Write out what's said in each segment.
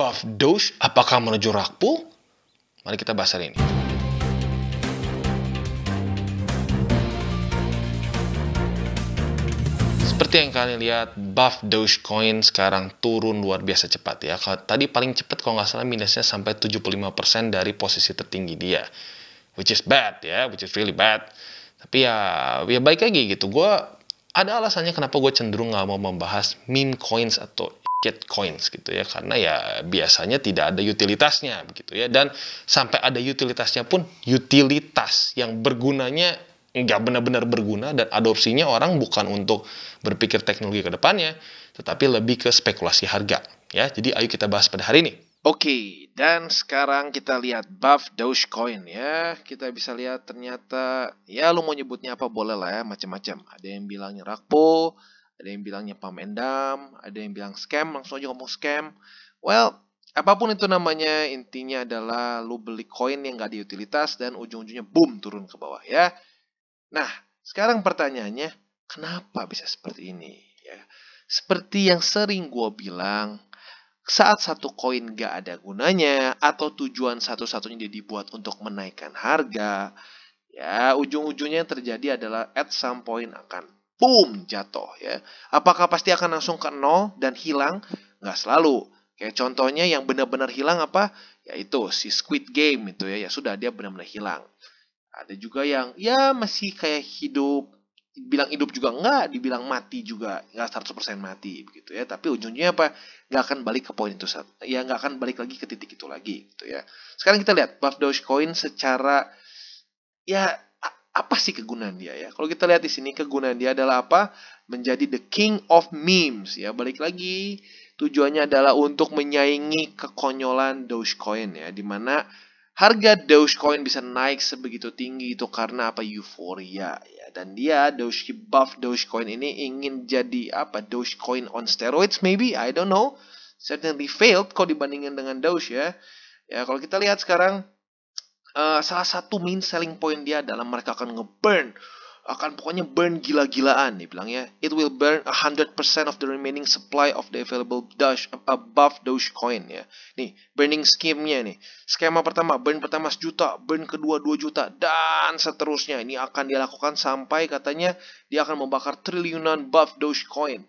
puff dosh apakah menuju rakpul? Mari kita bahas hari ini. Seperti yang kalian lihat, buff Dogecoin sekarang turun luar biasa cepat ya. Tadi paling cepat kalau nggak salah minusnya sampai 75% dari posisi tertinggi dia. Which is bad ya, which is really bad. Tapi ya, ya baik lagi gitu. Gue ada alasannya kenapa gue cenderung nggak mau membahas meme coins atau Get coins gitu ya karena ya biasanya tidak ada utilitasnya begitu ya dan sampai ada utilitasnya pun utilitas yang bergunanya nggak benar-benar berguna dan adopsinya orang bukan untuk berpikir teknologi ke depannya tetapi lebih ke spekulasi harga ya jadi ayo kita bahas pada hari ini Oke, dan sekarang kita lihat buff Dogecoin ya. Kita bisa lihat ternyata ya lu mau nyebutnya apa boleh lah ya, macam-macam. Ada yang bilangnya rakpo, ada yang bilangnya pam endam, ada yang bilang scam, langsung aja ngomong scam. Well, apapun itu namanya, intinya adalah lu beli koin yang gak utilitas dan ujung-ujungnya boom turun ke bawah ya. Nah, sekarang pertanyaannya, kenapa bisa seperti ini? Ya, seperti yang sering gue bilang, saat satu koin gak ada gunanya atau tujuan satu-satunya dia dibuat untuk menaikkan harga, ya ujung-ujungnya yang terjadi adalah at some point akan boom jatuh ya. Apakah pasti akan langsung ke nol dan hilang? Nggak selalu. Kayak contohnya yang benar-benar hilang apa? Yaitu si Squid Game itu ya. Ya sudah dia benar-benar hilang. Ada juga yang ya masih kayak hidup dibilang hidup juga enggak, dibilang mati juga enggak 100% mati begitu ya. Tapi ujungnya apa? Enggak akan balik ke poin itu ya enggak akan balik lagi ke titik itu lagi gitu ya. Sekarang kita lihat buff Dogecoin secara ya apa sih kegunaan dia ya? Kalau kita lihat di sini kegunaan dia adalah apa? Menjadi the king of memes ya. Balik lagi tujuannya adalah untuk menyaingi kekonyolan Dogecoin ya, dimana harga Dogecoin bisa naik sebegitu tinggi itu karena apa euforia ya. Dan dia Doge buff Dogecoin ini ingin jadi apa? Dogecoin on steroids maybe? I don't know. Certainly failed kalau dibandingkan dengan Doge ya. Ya kalau kita lihat sekarang Eh, salah satu main selling point dia adalah mereka akan ngeburn akan pokoknya burn gila-gilaan nih bilangnya it will burn 100% of the remaining supply of the available dash above coin ya nih burning scheme-nya nih skema pertama burn pertama sejuta burn kedua 2 juta dan seterusnya ini akan dilakukan sampai katanya dia akan membakar triliunan buff coin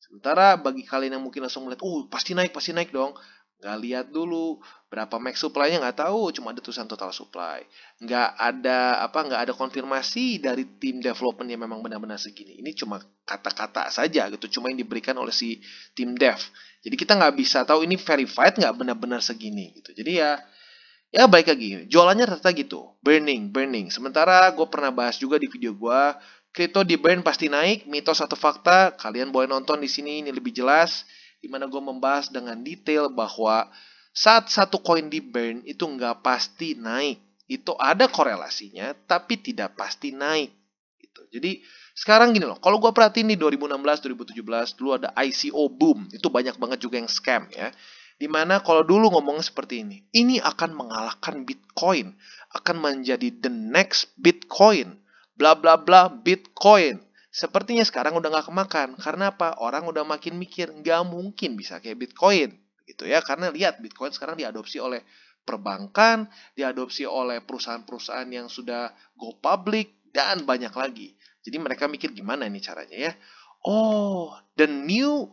sementara bagi kalian yang mungkin langsung melihat oh pasti naik pasti naik dong nggak lihat dulu berapa max supply-nya nggak tahu cuma ada tulisan total supply nggak ada apa nggak ada konfirmasi dari tim development yang memang benar-benar segini ini cuma kata-kata saja gitu cuma yang diberikan oleh si tim dev jadi kita nggak bisa tahu ini verified nggak benar-benar segini gitu jadi ya ya baik lagi jualannya ternyata gitu burning burning sementara gue pernah bahas juga di video gue kripto di burn pasti naik mitos atau fakta kalian boleh nonton di sini ini lebih jelas di mana gue membahas dengan detail bahwa saat satu koin di burn itu nggak pasti naik. Itu ada korelasinya, tapi tidak pasti naik. Gitu. Jadi sekarang gini loh, kalau gue perhatiin di 2016, 2017 dulu ada ICO boom, itu banyak banget juga yang scam ya. Dimana kalau dulu ngomongnya seperti ini, ini akan mengalahkan Bitcoin, akan menjadi the next Bitcoin, bla bla bla Bitcoin. Sepertinya sekarang udah nggak kemakan. Karena apa? Orang udah makin mikir, nggak mungkin bisa kayak Bitcoin. Gitu ya, karena lihat Bitcoin sekarang diadopsi oleh perbankan, diadopsi oleh perusahaan-perusahaan yang sudah go public, dan banyak lagi. Jadi mereka mikir gimana ini caranya ya. Oh, the new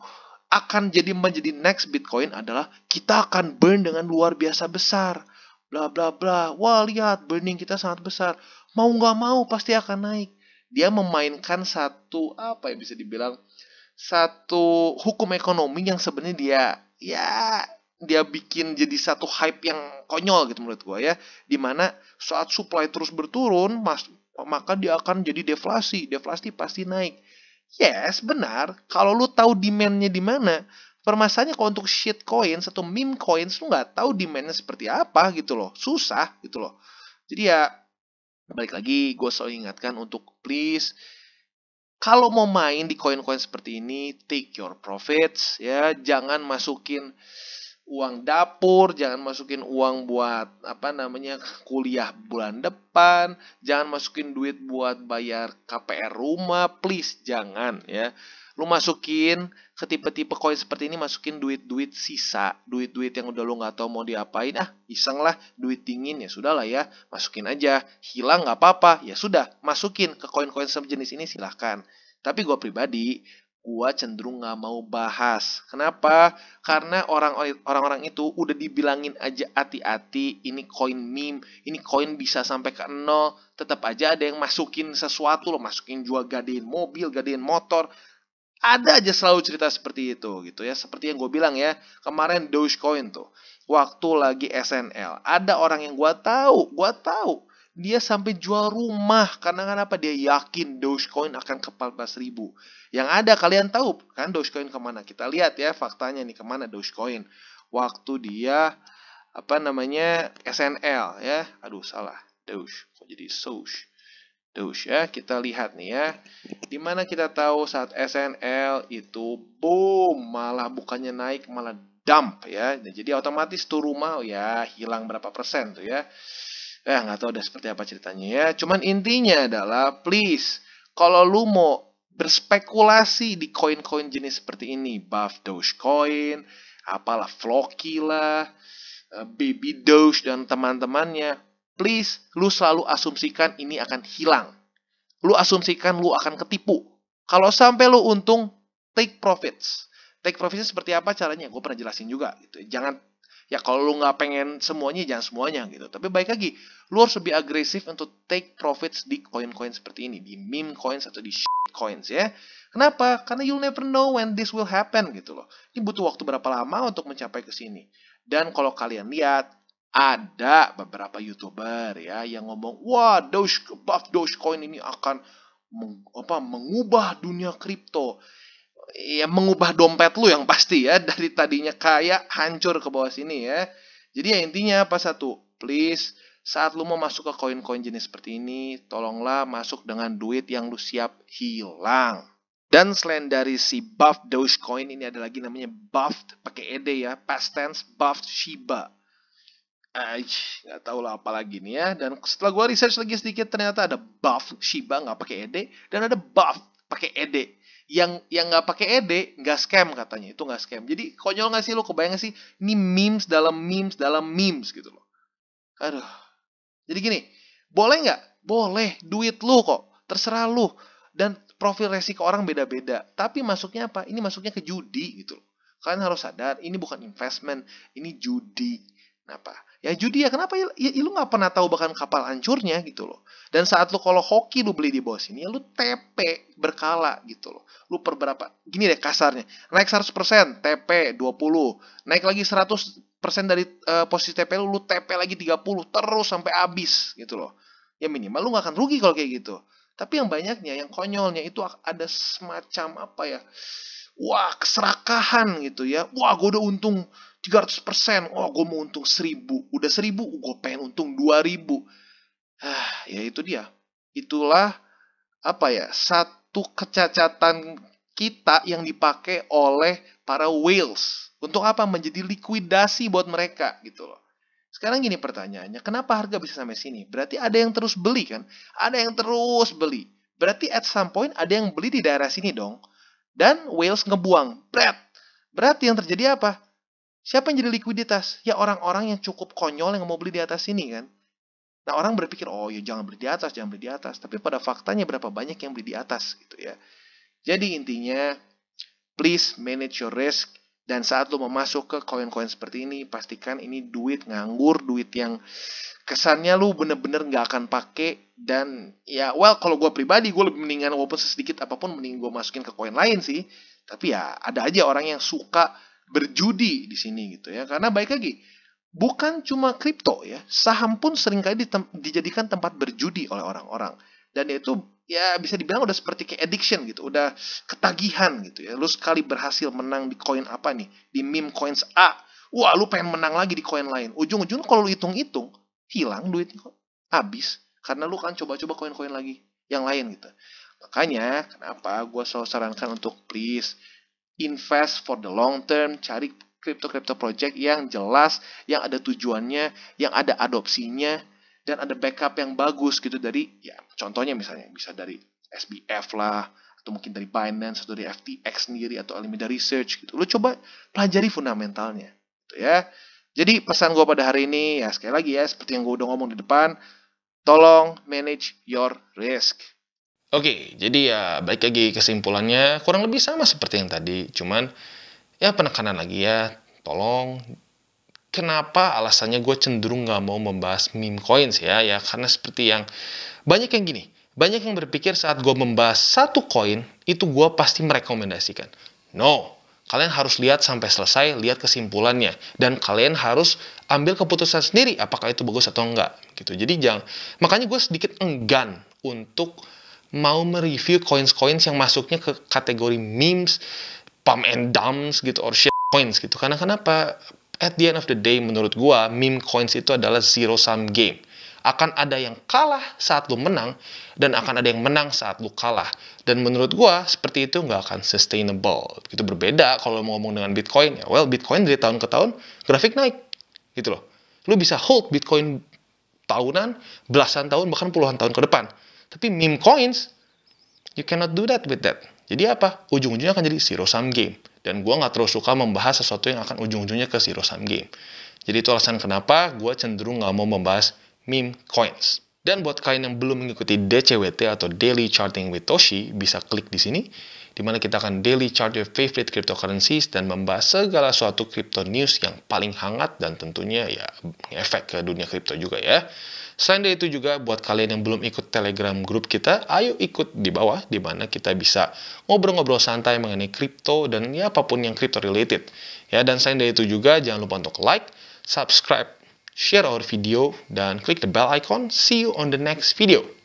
akan jadi menjadi next Bitcoin adalah kita akan burn dengan luar biasa besar. Bla bla bla. Wah lihat burning kita sangat besar. Mau nggak mau pasti akan naik dia memainkan satu apa ya bisa dibilang satu hukum ekonomi yang sebenarnya dia ya dia bikin jadi satu hype yang konyol gitu menurut gua ya dimana saat supply terus berturun mas maka dia akan jadi deflasi deflasi pasti naik yes benar kalau lu tahu demandnya di mana permasalahannya kalau untuk shit coins atau meme coins lu nggak tahu demandnya seperti apa gitu loh susah gitu loh jadi ya balik lagi gue selalu ingatkan untuk please kalau mau main di koin-koin seperti ini take your profits ya jangan masukin uang dapur, jangan masukin uang buat apa namanya kuliah bulan depan, jangan masukin duit buat bayar KPR rumah, please jangan ya. Lu masukin ke tipe-tipe koin seperti ini masukin duit-duit sisa, duit-duit yang udah lu nggak tahu mau diapain, ah iseng lah, duit dingin ya sudahlah ya, masukin aja. Hilang nggak apa-apa, ya sudah, masukin ke koin-koin sejenis ini silahkan. Tapi gue pribadi, gue cenderung nggak mau bahas. Kenapa? Karena orang-orang itu udah dibilangin aja hati-hati, ini koin meme, ini koin bisa sampai ke nol, tetap aja ada yang masukin sesuatu loh, masukin jual gadein mobil, gadein motor, ada aja selalu cerita seperti itu gitu ya. Seperti yang gue bilang ya, kemarin Dogecoin tuh. Waktu lagi SNL, ada orang yang gue tahu, gue tahu dia sampai jual rumah karena kenapa dia yakin Dogecoin akan ke 14 ribu. Yang ada kalian tahu kan Dogecoin kemana? Kita lihat ya faktanya nih kemana Dogecoin. Waktu dia apa namanya SNL ya, aduh salah Doge kok jadi Soge. Terus ya, kita lihat nih ya. Dimana kita tahu saat SNL itu boom, malah bukannya naik, malah dump ya. Jadi otomatis tuh rumah oh ya hilang berapa persen tuh ya. Ya, nggak tahu udah seperti apa ceritanya ya. Cuman intinya adalah, please, kalau lu mau berspekulasi di koin-koin jenis seperti ini, buff Dogecoin, apalah Floki lah, eh, Baby Doge dan teman-temannya, please lu selalu asumsikan ini akan hilang. Lu asumsikan lu akan ketipu. Kalau sampai lu untung, take profits. Take profitsnya seperti apa caranya? Gue pernah jelasin juga. Gitu. Jangan ya kalau lu nggak pengen semuanya jangan semuanya gitu. Tapi baik lagi, lu harus lebih agresif untuk take profits di koin-koin seperti ini, di meme coins atau di shit coins ya. Kenapa? Karena you'll never know when this will happen gitu loh. Ini butuh waktu berapa lama untuk mencapai ke sini. Dan kalau kalian lihat, ada beberapa youtuber ya yang ngomong wah Doge, buff Dogecoin ini akan meng, apa, mengubah dunia kripto ya mengubah dompet lu yang pasti ya dari tadinya kaya hancur ke bawah sini ya jadi ya intinya apa satu please saat lu mau masuk ke koin-koin jenis seperti ini tolonglah masuk dengan duit yang lu siap hilang dan selain dari si buff Dogecoin ini ada lagi namanya buff pakai ed ya past tense buff Shiba Aish, gak tau lah apa lagi nih ya. Dan setelah gue research lagi sedikit, ternyata ada buff Shiba gak pakai ED dan ada buff pakai ED. Yang yang gak pakai ED gak scam katanya, itu gak scam. Jadi konyol gak sih lo kebayang sih? Ini memes dalam memes dalam memes gitu loh. Aduh. Jadi gini, boleh gak? Boleh, duit lu kok, terserah lu. Dan profil resiko orang beda-beda. Tapi masuknya apa? Ini masuknya ke judi gitu loh. Kalian harus sadar, ini bukan investment, ini judi. Kenapa? Ya judi ya kenapa ya, ya lu nggak pernah tahu bahkan kapal hancurnya gitu loh. Dan saat lu kalau hoki lu beli di bawah sini ya lu TP berkala gitu loh. Lu per berapa? Gini deh kasarnya. Naik 100% TP 20, naik lagi 100% dari uh, posisi TP lu lu TP lagi 30 terus sampai habis gitu loh. Ya minimal lu nggak akan rugi kalau kayak gitu. Tapi yang banyaknya, yang konyolnya itu ada semacam apa ya? Wah, keserakahan gitu ya. Wah, gue udah untung 300%. Oh, gue mau untung 1000. Udah 1000, gue pengen untung 2000. Ah, ya itu dia. Itulah apa ya? Satu kecacatan kita yang dipakai oleh para whales. Untuk apa? Menjadi likuidasi buat mereka gitu loh. Sekarang gini pertanyaannya, kenapa harga bisa sampai sini? Berarti ada yang terus beli kan? Ada yang terus beli. Berarti at some point ada yang beli di daerah sini dong. Dan whales ngebuang. Bret. Berarti yang terjadi apa? Siapa yang jadi likuiditas? Ya orang-orang yang cukup konyol yang mau beli di atas sini kan. Nah orang berpikir, oh ya jangan beli di atas, jangan beli di atas. Tapi pada faktanya berapa banyak yang beli di atas gitu ya. Jadi intinya, please manage your risk. Dan saat lo mau masuk ke koin-koin seperti ini, pastikan ini duit nganggur, duit yang kesannya lu bener-bener nggak akan pakai dan ya well kalau gue pribadi gue lebih mendingan walaupun sesedikit apapun mending gue masukin ke koin lain sih tapi ya ada aja orang yang suka berjudi di sini gitu ya. Karena baik lagi, bukan cuma kripto ya, saham pun seringkali ditem dijadikan tempat berjudi oleh orang-orang. Dan itu ya bisa dibilang udah seperti kayak addiction gitu, udah ketagihan gitu ya. Lu sekali berhasil menang di koin apa nih, di meme coins A, wah lu pengen menang lagi di koin lain. Ujung-ujung kalau lu hitung-hitung, hilang duitnya kok, habis. Karena lu kan coba-coba koin-koin lagi yang lain gitu. Makanya kenapa gue selalu sarankan untuk please invest for the long term, cari crypto-crypto project yang jelas, yang ada tujuannya, yang ada adopsinya, dan ada backup yang bagus gitu dari, ya contohnya misalnya, bisa dari SBF lah, atau mungkin dari Binance, atau dari FTX sendiri, atau Alameda Research gitu. Lu coba pelajari fundamentalnya gitu ya. Jadi pesan gue pada hari ini, ya sekali lagi ya, seperti yang gue udah ngomong di depan, tolong manage your risk. Oke, jadi ya baik lagi kesimpulannya kurang lebih sama seperti yang tadi, cuman ya penekanan lagi ya, tolong kenapa alasannya gue cenderung nggak mau membahas meme coins ya, ya karena seperti yang banyak yang gini, banyak yang berpikir saat gue membahas satu koin itu gue pasti merekomendasikan. No, kalian harus lihat sampai selesai, lihat kesimpulannya, dan kalian harus ambil keputusan sendiri apakah itu bagus atau enggak gitu. Jadi jangan, makanya gue sedikit enggan untuk mau mereview coins-coins yang masuknya ke kategori memes, pump and dumps gitu, or shit coins gitu. Karena kenapa? At the end of the day, menurut gua, meme coins itu adalah zero-sum game. Akan ada yang kalah saat lu menang, dan akan ada yang menang saat lu kalah. Dan menurut gua, seperti itu nggak akan sustainable. Gitu berbeda kalau mau ngomong dengan Bitcoin. Ya, well, Bitcoin dari tahun ke tahun, grafik naik. Gitu loh. Lu bisa hold Bitcoin tahunan, belasan tahun, bahkan puluhan tahun ke depan tapi meme coins, you cannot do that with that. Jadi apa? Ujung-ujungnya akan jadi zero sum game. Dan gue nggak terlalu suka membahas sesuatu yang akan ujung-ujungnya ke zero sum game. Jadi itu alasan kenapa gue cenderung nggak mau membahas meme coins. Dan buat kalian yang belum mengikuti DCWT atau Daily Charting with Toshi, bisa klik di sini di mana kita akan daily chart your favorite cryptocurrencies dan membahas segala suatu crypto news yang paling hangat dan tentunya ya efek ke dunia crypto juga ya. Selain dari itu juga buat kalian yang belum ikut Telegram grup kita, ayo ikut di bawah di mana kita bisa ngobrol-ngobrol santai mengenai crypto dan ya apapun yang crypto related. Ya dan selain dari itu juga jangan lupa untuk like, subscribe, share our video dan klik the bell icon. See you on the next video.